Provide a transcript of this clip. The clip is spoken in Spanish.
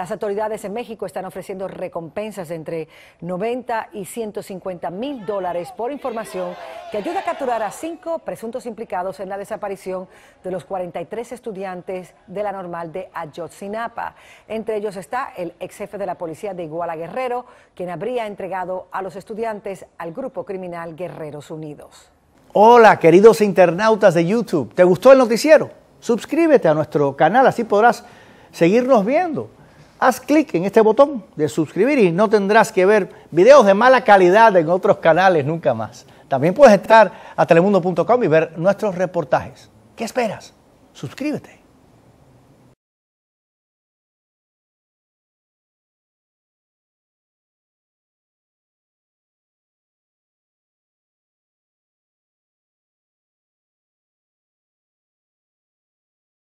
Las autoridades en México están ofreciendo recompensas de entre 90 y 150 mil dólares por información que ayuda a capturar a cinco presuntos implicados en la desaparición de los 43 estudiantes de la normal de Ayotzinapa. Entre ellos está el ex jefe de la policía de Iguala Guerrero, quien habría entregado a los estudiantes al grupo criminal Guerreros Unidos. Hola, queridos internautas de YouTube. ¿Te gustó el noticiero? Suscríbete a nuestro canal, así podrás seguirnos viendo haz clic en este botón de suscribir y no tendrás que ver videos de mala calidad en otros canales nunca más. También puedes estar a telemundo.com y ver nuestros reportajes. ¿Qué esperas? Suscríbete.